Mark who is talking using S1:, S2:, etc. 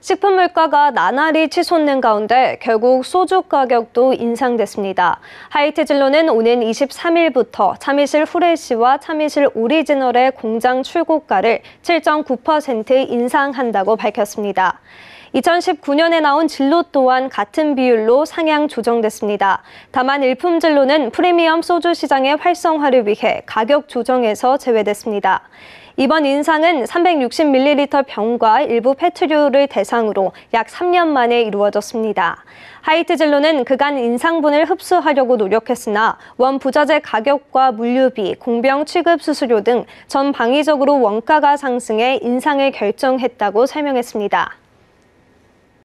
S1: 식품 물가가 나날이 치솟는 가운데 결국 소주 가격도 인상됐습니다. 하이트 진로는 오는 23일부터 참이실 후레쉬와 참이실 오리지널의 공장 출고가를 7.9% 인상한다고 밝혔습니다. 2019년에 나온 진로 또한 같은 비율로 상향 조정됐습니다. 다만 일품 진로는 프리미엄 소주 시장의 활성화를 위해 가격 조정에서 제외됐습니다. 이번 인상은 360ml 병과 일부 페트류를 대상으로 약 3년 만에 이루어졌습니다. 하이트 진로는 그간 인상분을 흡수하려고 노력했으나 원부자재 가격과 물류비, 공병 취급 수수료 등 전방위적으로 원가가 상승해 인상을 결정했다고 설명했습니다.